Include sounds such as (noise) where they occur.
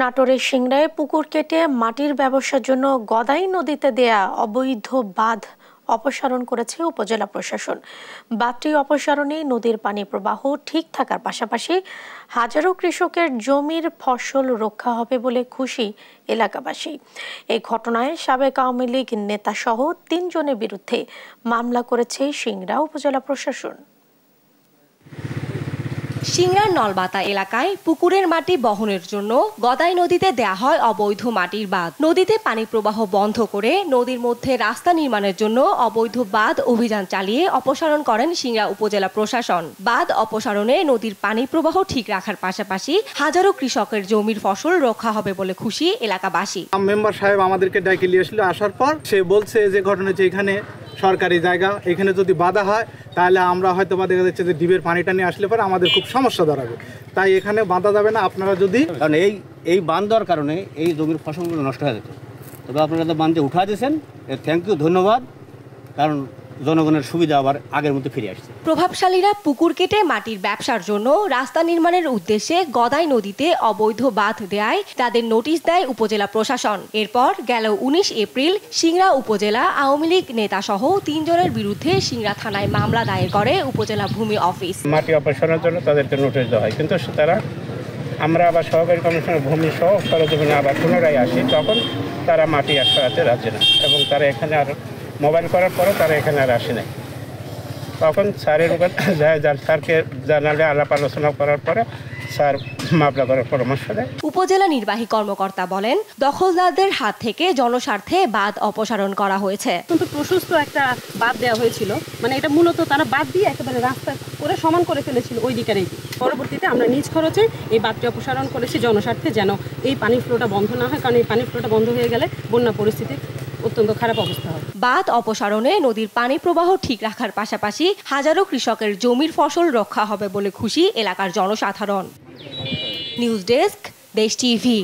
নাটোরের সিংড়ায় পুকুর কেটে মাটির ব্যবসার জন্য গদাই নদীতে দেয়া অবৈধ বাঁধ অপসারণ করেছে উপজেলা প্রশাসন বাঁধটি অপসারণে নদীর পানি প্রবাহ ঠিক থাকার পাশাপাশি হাজারো কৃষকের জমির ফসল রক্ষা হবে বলে খুশি এলাকাবাসী এই ঘটনায় সাবেক আওয়ামী লীগ নেতাসহ তিনজনের বিরুদ্ধে মামলা করেছে সিংড়া উপজেলা প্রশাসন সিংড়ার নলবাতা এলাকায় পুকুরের মাটি বহনের জন্য গদাই নদীতে দেয়া হয় অবৈধ মাটির বাঁধ নদীতে পানি প্রবাহ বন্ধ করে নদীর মধ্যে রাস্তা নির্মাণের জন্য অবৈধ বাঁধ অভিযান চালিয়ে অপসারণ করেন সিংড়া উপজেলা প্রশাসন বাঁধ অপসারণে নদীর পানি প্রবাহ ঠিক রাখার পাশাপাশি হাজারো কৃষকের জমির ফসল রক্ষা হবে বলে খুশি এলাকাবাসী মেম্বার সাহেব আমাদেরকে ডাকে নিয়ে আসলে আসার পর সে বলছে যে ঘটনা যে এখানে সরকারি জায়গা এখানে যদি বাধা হয় তাহলে আমরা হয়তো বা দেখা যাচ্ছে যে ডিবের পানিটা নিয়ে আসলে পরে আমাদের খুব সমস্যা দাঁড়াবে তাই এখানে বাঁধা যাবে না আপনারা যদি কারণ এই এই বান দেওয়ার কারণে এই জমির ফসলগুলো নষ্ট হয়ে যেত তবে আপনারা তো বাঁধতে উঠা দিয়েছেন থ্যাংক ইউ ধন্যবাদ কারণ জনগণের সুবিধা আবার আগের মতো ফিরে আসছে প্রভাবশালীরা পুকুর কেটে মাটির ব্যবসার জন্য রাস্তা নির্মাণের উদ্দেশ্যে গদাই নদীতে অবৈধ বাঁধ দেয় তাদের নোটিশ দেয় উপজেলা প্রশাসন এরপর গেল উনিশ এপ্রিল সিংড়া উপজেলা আওয়ামী লীগ নেতাসহ তিনজনের বিরুদ্ধে সিংড়া থানায় মামলা দায়ের করে উপজেলা ভূমি অফিস মাটি অপসারণের জন্য তাদেরকে নোটিশ দেওয়া হয় কিন্তু তারা আমরা আবার সহকারী কমিশনের ভূমি সহ সরজমিনে আবার পুনরায় আসি তখন তারা মাটি আসতে রাজ্যে না এবং তারা এখানে আর মোবাইল করার পরে তারা এখানে আর আসে নাই তখন স্যারের (coughs) স্যারকে জানালে আলাপ আলোচনা করার পরে স্যার মামলা করার পরামর্শ দেয় উপজেলা নির্বাহী কর্মকর্তা বলেন দখলদারদের হাত থেকে জনস্বার্থে বাদ অপসারণ করা হয়েছে কিন্তু প্রশস্ত একটা বাদ দেওয়া হয়েছিল মানে এটা মূলত তারা বাদ দিয়ে একেবারে রাস্তা করে সমান করে ফেলেছিল ওই দিকের এই পরবর্তীতে আমরা নিজ খরচে এই বাদটি অপসারণ করেছি জনস্বার্থে যেন এই পানি ফ্লোটা বন্ধ না হয় কারণ এই পানি ফ্লোটা বন্ধ হয়ে গেলে বন্যা পরিস্থিতি অত্যন্ত খারাপ অবস্থা হয় বাঁধ অপসারণে নদীর পানি প্রবাহ ঠিক রাখার পাশাপাশি হাজারো কৃষকের জমির ফসল রক্ষা হবে বলে খুশি এলাকার জনসাধারণ নিউজ ডেস্ক দেশ টিভি